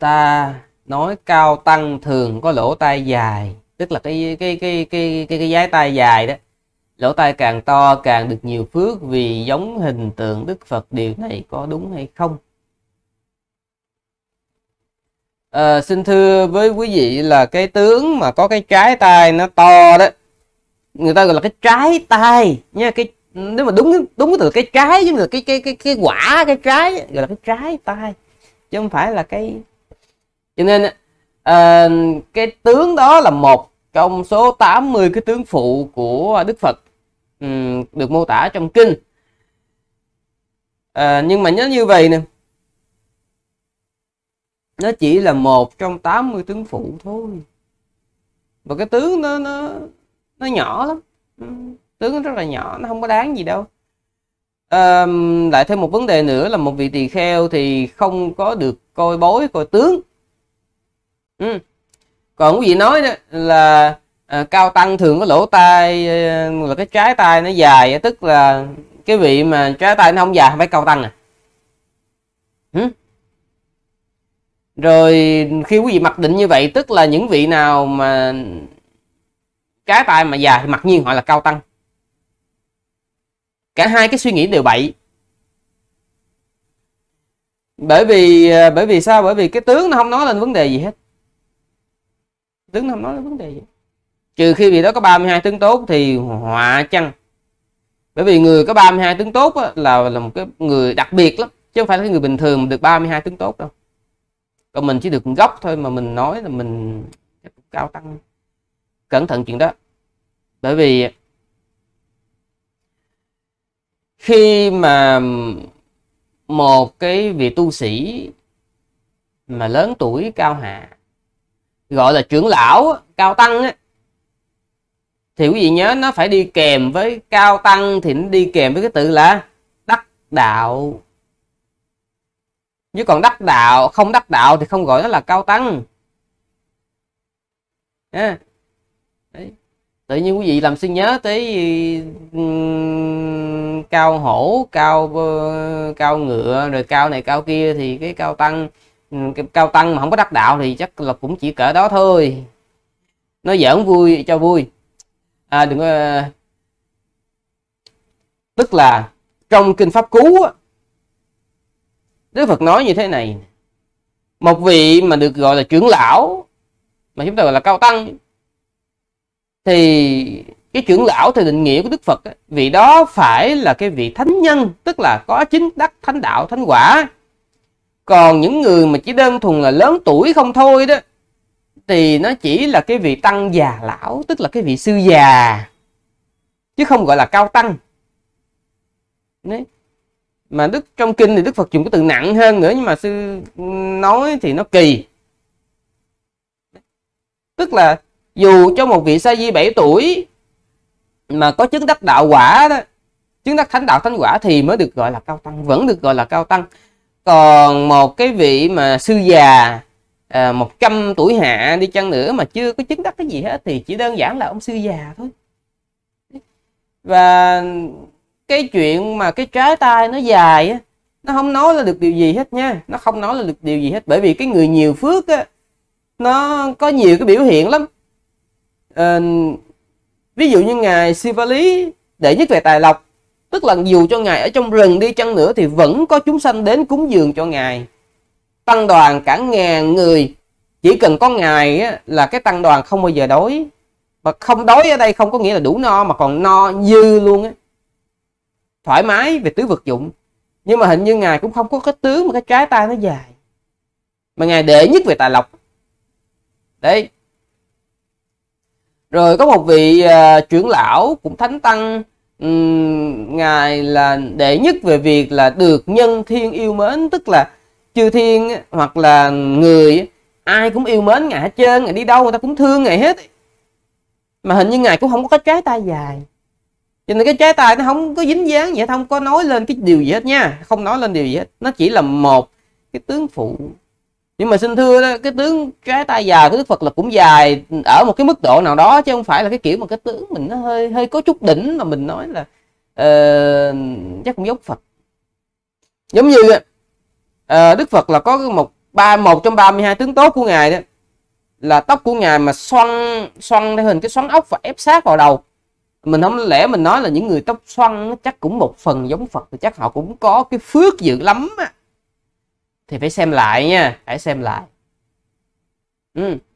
ta nói cao tăng thường có lỗ tai dài tức là cái cái cái cái cái cái dái tai dài đó lỗ tai càng to càng được nhiều phước vì giống hình tượng đức phật điều này có đúng hay không à, xin thưa với quý vị là cái tướng mà có cái trái tai nó to đó người ta gọi là cái trái tai nha cái nếu mà đúng đúng từ cái trái giống là cái cái cái cái quả cái trái gọi là cái trái tai chứ không phải là cái cho nên à, cái tướng đó là một trong số 80 cái tướng phụ của Đức Phật um, được mô tả trong kinh à, nhưng mà nhớ như vậy nè nó chỉ là một trong 80 tướng phụ thôi và cái tướng nó nó nó nhỏ lắm tướng nó rất là nhỏ nó không có đáng gì đâu à, lại thêm một vấn đề nữa là một vị tỳ kheo thì không có được coi bối coi tướng ừ. còn quý vị nói đó là à, cao tăng thường có lỗ tai à, là cái trái tai nó dài tức là cái vị mà trái tai nó không dài không phải cao tăng à ừ. rồi khi quý vị mặc định như vậy tức là những vị nào mà trái tai mà dài mặc nhiên họ là cao tăng cả hai cái suy nghĩ đều bậy bởi vì à, bởi vì sao bởi vì cái tướng nó không nói lên vấn đề gì hết tướng không nói vấn đề gì trừ khi vì đó có 32 tướng tốt thì họa chăng bởi vì người có 32 tướng tốt á, là là một cái người đặc biệt lắm chứ không phải là người bình thường được 32 tướng tốt đâu còn mình chỉ được gốc thôi mà mình nói là mình cao tăng cẩn thận chuyện đó bởi vì khi mà một cái vị tu sĩ mà lớn tuổi cao hạ gọi là trưởng lão cao tăng á thì quý vị nhớ nó phải đi kèm với cao tăng thì nó đi kèm với cái từ là đắc đạo chứ còn đắc đạo không đắc đạo thì không gọi nó là cao tăng à. Đấy. tự nhiên quý vị làm suy nhớ tới cao hổ cao cao ngựa rồi cao này cao kia thì cái cao tăng Ừ, cao tăng mà không có đắc đạo thì chắc là cũng chỉ cỡ đó thôi nó giỡn vui cho vui à, đừng có ờ, tức là trong kinh pháp cú Đức Phật nói như thế này một vị mà được gọi là trưởng lão mà chúng ta gọi là cao tăng thì cái trưởng lão theo định nghĩa của Đức Phật vị đó phải là cái vị thánh nhân tức là có chính đắc thánh đạo thánh quả còn những người mà chỉ đơn thuần là lớn tuổi không thôi đó thì nó chỉ là cái vị tăng già lão tức là cái vị sư già chứ không gọi là cao tăng Đấy. mà đức trong kinh thì đức phật dùng cái từ nặng hơn nữa nhưng mà sư nói thì nó kỳ tức là dù cho một vị sa di 7 tuổi mà có chứng đắc đạo quả đó chứng đắc thánh đạo thánh quả thì mới được gọi là cao tăng vẫn được gọi là cao tăng còn một cái vị mà sư già à, 100 tuổi hạ đi chăng nữa mà chưa có chứng đắc cái gì hết thì chỉ đơn giản là ông sư già thôi và cái chuyện mà cái trái tay nó dài á nó không nói là được điều gì hết nha nó không nói là được điều gì hết bởi vì cái người nhiều phước á nó có nhiều cái biểu hiện lắm à, ví dụ như ngài Siva Lý đệ nhất về tài lộc Tức là dù cho Ngài ở trong rừng đi chăng nữa thì vẫn có chúng sanh đến cúng dường cho Ngài. Tăng đoàn cả ngàn người, chỉ cần có Ngài á, là cái tăng đoàn không bao giờ đói. Và không đói ở đây không có nghĩa là đủ no mà còn no dư luôn á. Thoải mái về tứ vật dụng. Nhưng mà hình như Ngài cũng không có cái tướng mà cái trái tay nó dài. Mà Ngài đệ nhất về tài lộc. Đấy. Rồi có một vị uh, trưởng lão cũng thánh tăng ngài là đệ nhất về việc là được nhân thiên yêu mến tức là chư thiên hoặc là người ai cũng yêu mến ngài hết trơn ngài đi đâu người ta cũng thương ngài hết mà hình như ngài cũng không có cái trái tay dài cho nên cái trái tay nó không có dính dáng vậy không có nói lên cái điều gì hết nha không nói lên điều gì hết nó chỉ là một cái tướng phụ nhưng mà xin thưa cái tướng trái tay dài của đức phật là cũng dài ở một cái mức độ nào đó chứ không phải là cái kiểu mà cái tướng mình nó hơi hơi có chút đỉnh mà mình nói là uh, chắc cũng giống phật giống như uh, đức phật là có một ba một trong 32 tướng tốt của ngài đó là tóc của ngài mà xoăn xoăn theo hình cái xoắn ốc và ép sát vào đầu mình không lẽ mình nói là những người tóc xoăn chắc cũng một phần giống phật thì chắc họ cũng có cái phước dữ lắm á thì phải xem lại nha hãy xem lại ừ.